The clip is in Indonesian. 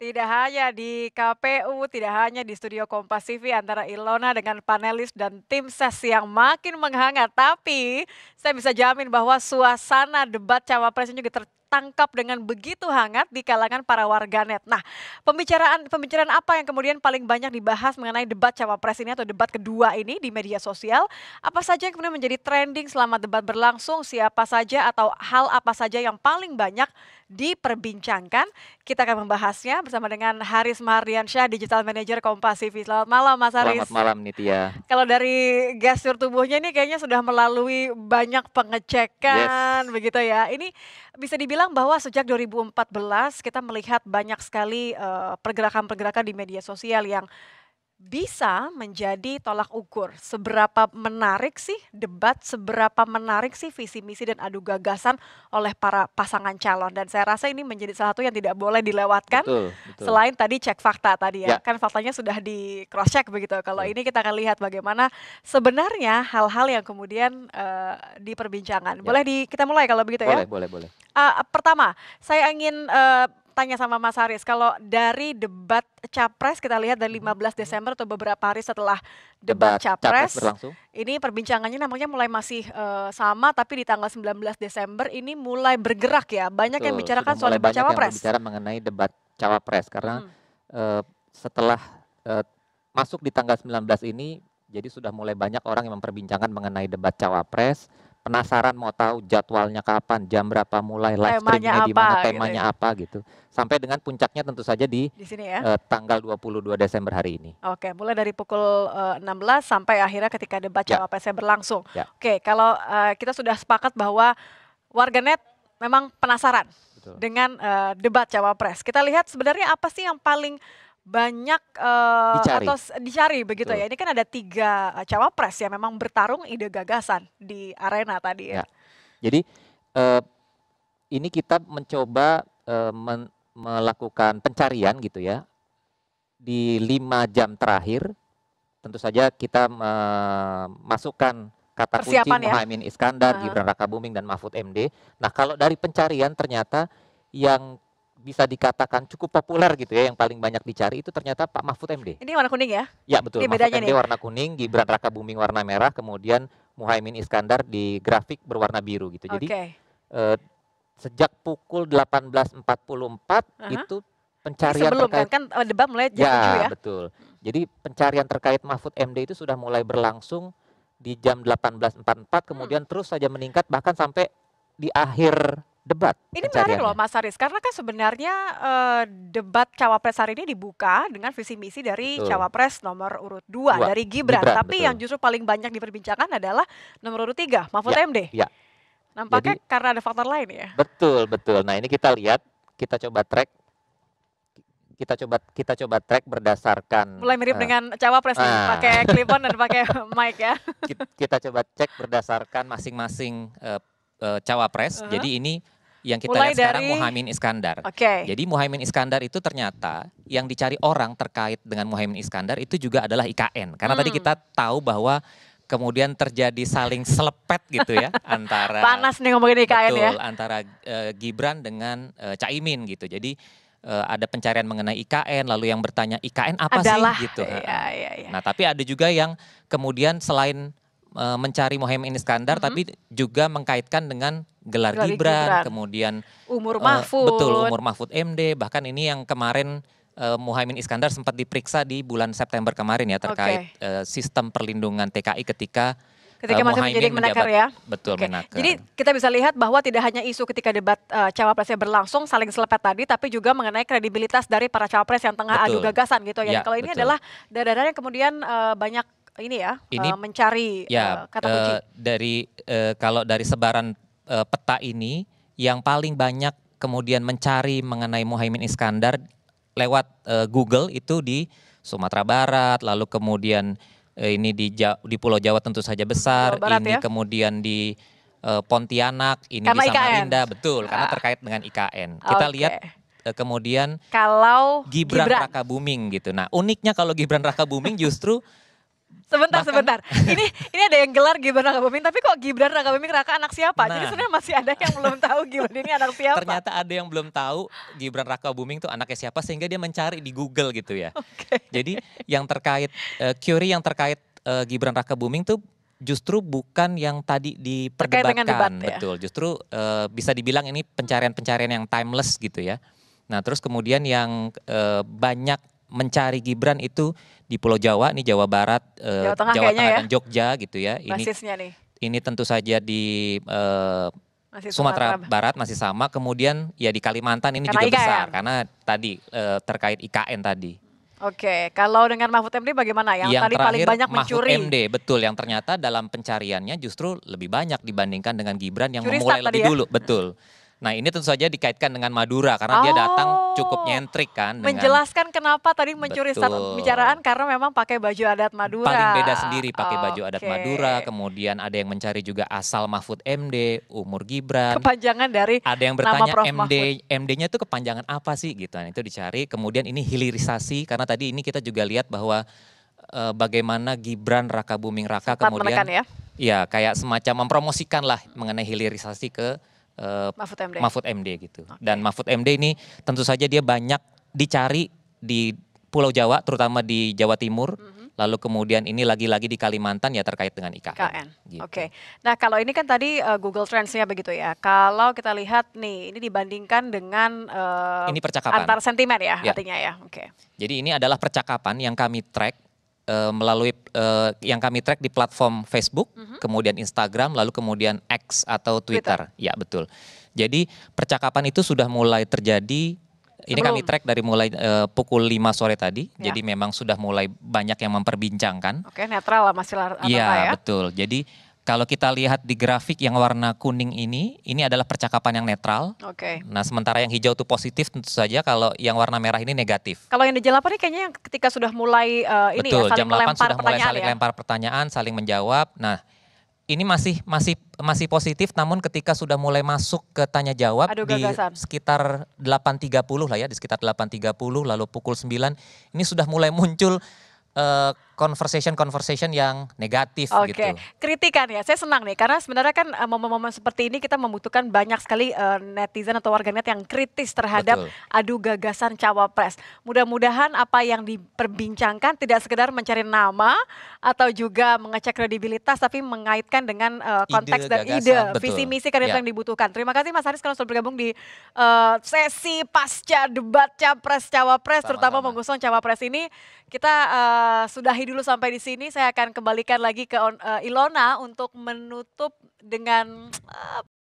Tidak hanya di KPU, tidak hanya di studio Kompas TV antara Ilona dengan panelis dan tim ses yang makin menghangat. Tapi saya bisa jamin bahwa suasana debat cawapres ini juga ter tangkap dengan begitu hangat di kalangan para warganet. Nah, pembicaraan pembicaraan apa yang kemudian paling banyak dibahas mengenai debat cawapres ini atau debat kedua ini di media sosial? Apa saja yang kemudian menjadi trending selama debat berlangsung? Siapa saja atau hal apa saja yang paling banyak diperbincangkan? Kita akan membahasnya bersama dengan Haris Mahardiansyah, Digital Manager Kompas TV. Selamat malam Mas Haris. Selamat malam Nitya. Kalau dari gestur tubuhnya ini kayaknya sudah melalui banyak pengecekan yes. begitu ya. Ini bisa dibilang bahwa sejak 2014 kita melihat banyak sekali eh, pergerakan-pergerakan uh, di media sosial yang bisa menjadi tolak ukur seberapa menarik sih debat, seberapa menarik sih visi misi dan adu gagasan oleh para pasangan calon. Dan saya rasa ini menjadi salah satu yang tidak boleh dilewatkan. Betul, betul. Selain tadi cek fakta tadi ya, ya. kan faktanya sudah di cross check begitu. Kalau ya. ini kita akan lihat bagaimana sebenarnya hal-hal yang kemudian uh, diperbincangkan. Ya. Boleh di kita mulai kalau begitu boleh, ya. Boleh, boleh, boleh. Uh, pertama, saya ingin uh, tanya sama Mas Haris, kalau dari debat capres kita lihat dari 15 hmm, hmm. Desember atau beberapa hari setelah debat, debat capres, capres ini perbincangannya namanya mulai masih uh, sama tapi di tanggal 19 Desember ini mulai bergerak ya. Banyak Betul, yang bicarakan soal debat cawapres. Yang bicara mengenai debat cawapres karena hmm. uh, setelah uh, masuk di tanggal 19 ini jadi sudah mulai banyak orang yang memperbincangkan mengenai debat cawapres penasaran mau tahu jadwalnya kapan, jam berapa mulai, live streamnya di mana, gitu temanya gitu. apa gitu. Sampai dengan puncaknya tentu saja di, di sini ya. uh, tanggal 22 Desember hari ini. Oke, mulai dari pukul uh, eh, 16 sampai akhirnya ketika debat ya. cawapresnya berlangsung. Ya. Oke, kalau uh, kita sudah sepakat bahwa warganet memang penasaran dengan uh, debat cawapres. Kita lihat sebenarnya apa sih yang paling banyak uh, dicari. atau dicari begitu Betul. ya. Ini kan ada tiga eh, cawapres yang memang bertarung ide gagasan di arena tadi ya. ya. Jadi uh, ini kita mencoba uh, men melakukan pencarian gitu ya di lima jam terakhir. Tentu saja kita memasukkan kata Persiapan kunci ya? Muhammad Iskandar, uh -huh. Gibran Rakabuming dan Mahfud MD. Nah kalau dari pencarian ternyata yang bisa dikatakan cukup populer gitu ya yang paling banyak dicari itu ternyata Pak Mahfud MD. Ini warna kuning ya? Ya betul. Ini Mahfud bedanya MD nih. warna kuning, Gibran Raka Buming warna merah, kemudian Muhaimin Iskandar di grafik berwarna biru gitu. Jadi okay. eh, sejak pukul 18.44 uh -huh. itu pencarian Sebelum kan, terkait kan, kan debat mulai jam ya, ya. betul. Jadi pencarian terkait Mahfud MD itu sudah mulai berlangsung di jam 18.44 kemudian hmm. terus saja meningkat bahkan sampai di akhir debat. Ini menarik loh Mas Haris, karena kan sebenarnya uh, debat cawapres hari ini dibuka dengan visi misi dari betul. cawapres nomor urut 2 dari Gibran, Gibran tapi betul. yang justru paling banyak diperbincangkan adalah nomor urut 3 Mahfud ya, MD. Ya. Nampaknya Jadi, karena ada faktor lain ya. Betul, betul. Nah, ini kita lihat, kita coba track kita coba kita coba track berdasarkan mulai mirip uh, dengan cawapres uh, pakai klipon dan pakai mic ya. Kita, kita coba cek berdasarkan masing-masing uh, uh, cawapres. Uh -huh. Jadi ini yang kita Mulai lihat dari... sekarang Muhaimin Iskandar. Okay. Jadi Muhammad Iskandar itu ternyata yang dicari orang terkait dengan Muhammad Iskandar itu juga adalah IKN. Karena hmm. tadi kita tahu bahwa kemudian terjadi saling selepet gitu ya antara panas nih ngomongin IKN ya. betul, ya. antara uh, Gibran dengan uh, eh, Caimin gitu. Jadi uh, ada pencarian mengenai IKN, lalu yang bertanya IKN apa Adalah, sih gitu. Iya, iya, iya. Nah, tapi ada juga yang kemudian selain Eh, mencari Mohaimin Iskandar mm -hmm. tapi juga mengkaitkan dengan gelar, gelar Gibran, Gibran, kemudian umur eh, Mahfud. betul umur Mahfud MD bahkan ini yang kemarin uh, Iskandar sempat diperiksa di bulan September kemarin ya terkait okay. uh, sistem perlindungan TKI ketika ketika uh, masih menjadi menaker ya. Betul okay. menaker. Jadi kita bisa lihat bahwa tidak hanya isu ketika debat uh, cawapresnya berlangsung saling selepet tadi tapi juga mengenai kredibilitas dari para cawapres yang tengah betul. adu gagasan gitu ya. ya Kalau ini adalah daerah yang kemudian uh, banyak ini ya ini, uh, mencari ya, uh, kata eh, kunci. dari uh, kalau dari sebaran uh, peta ini yang paling banyak kemudian mencari mengenai Muhaimin Iskandar lewat uh, Google itu di Sumatera Barat, lalu kemudian uh, ini di di Pulau Jawa tentu saja besar, Barat, ini ya? kemudian di uh, Pontianak, ini karena di Samarinda, IKN. betul, karena ah. terkait dengan IKN. Kita okay. lihat uh, kemudian kalau Gibran, Gibran Raka Buming gitu. Nah, uniknya kalau Gibran Raka Buming justru Sebentar, Bahkan, sebentar. ini ini ada yang gelar Gibran Raka Buming, tapi kok Gibran Raka Buming Raka anak siapa? Nah, Jadi sebenarnya masih ada yang belum tahu Gibran ini anak siapa. Ternyata ada yang belum tahu Gibran Raka Buming itu anaknya siapa sehingga dia mencari di Google gitu ya. Okay. Jadi yang terkait uh, eh, Curie yang terkait uh, Gibran Raka Buming itu justru bukan yang tadi diperdebatkan, debat, ya? betul. Justru uh, bisa dibilang ini pencarian-pencarian yang timeless gitu ya. Nah, terus kemudian yang uh, banyak mencari Gibran itu di Pulau Jawa nih Jawa Barat, eh, Jawa Tengah, Jawa Tengah ya. dan Jogja gitu ya. Ini nih. ini tentu saja di uh, Sumatera Barat. masih sama, kemudian ya di Kalimantan ini karena juga IKN. Ya? besar karena tadi uh, terkait IKN tadi. Oke, kalau dengan Mahfud MD bagaimana? Yang, yang tadi terakhir, paling banyak mencuri. Mahfud MD, betul. Yang ternyata dalam pencariannya justru lebih banyak dibandingkan dengan Gibran yang Curi memulai lebih ya? dulu, betul. Nah ini tentu saja dikaitkan dengan Madura karena oh, dia datang oh. cukup nyentrik kan. Dengan, menjelaskan kenapa tadi mencuri Betul. satu pembicaraan karena memang pakai baju adat Madura. Paling beda sendiri pakai oh, baju adat Madura, kemudian ada yang mencari juga asal Mahfud MD, umur Gibran. Kepanjangan dari Ada yang bertanya MD, MD-nya itu kepanjangan apa sih gitu. Nah, itu dicari, kemudian ini hilirisasi karena tadi ini kita juga lihat bahwa uh, bagaimana Gibran Raka Buming Raka Sempat kemudian ya? ya kayak semacam mempromosikan lah mengenai hilirisasi ke Eh, Mahfud MD. Mahfud MD gitu. Okay. Dan Mahfud MD ini tentu saja dia banyak dicari di Pulau Jawa, terutama di Jawa Timur. Mm -hmm. Lalu kemudian ini lagi-lagi di Kalimantan ya terkait dengan IKN. IKN. Gitu. Oke. Okay. Nah kalau ini kan tadi uh, Google Trends-nya begitu ya. Kalau kita lihat nih, ini dibandingkan dengan uh, ini percakapan antar sentimen ya, ya. artinya ya. Oke. Okay. Jadi ini adalah percakapan yang kami track uh, melalui uh, yang kami track di platform Facebook, mm -hmm. kemudian Instagram, lalu kemudian X atau Twitter. Twitter. Ya betul. Jadi percakapan itu sudah mulai terjadi. Ini kami track dari mulai uh, pukul 5 sore tadi. Ya. Jadi memang sudah mulai banyak yang memperbincangkan. Oke, netral lah masih ya, ya. betul. Jadi kalau kita lihat di grafik yang warna kuning ini, ini adalah percakapan yang netral. Oke. Okay. Nah, sementara yang hijau itu positif tentu saja kalau yang warna merah ini negatif. Kalau yang di jam 8 ini kayaknya yang ketika sudah mulai uh, ini ya, Betul, ya saling jam 8 sudah mulai saling ya? lempar pertanyaan, saling menjawab. Nah, ini masih masih masih positif namun ketika sudah mulai masuk ke tanya jawab Aduh, di sekitar 8.30 lah ya di sekitar 8.30 lalu pukul 9 ini sudah mulai muncul uh, conversation-conversation yang negatif okay. gitu. Oke, kritikan ya. Saya senang nih karena sebenarnya kan eh, momen-momen seperti ini kita membutuhkan banyak sekali uh, netizen atau warganet yang kritis terhadap Betul. adu gagasan cawapres. Mudah-mudahan apa yang diperbincangkan tidak sekedar mencari nama atau juga mengecek kredibilitas tapi mengaitkan dengan uh, konteks ide, dan gagasan, ide, betul. visi misi kandidat ya. yang dibutuhkan. Terima kasih Mas Haris kalau sudah bergabung di uh, sesi pasca debat capres cawapres terutama mengusung cawapres ini kita uh, sudah hidup dulu sampai di sini. Saya akan kembalikan lagi ke eh, Ilona untuk menutup dengan eh,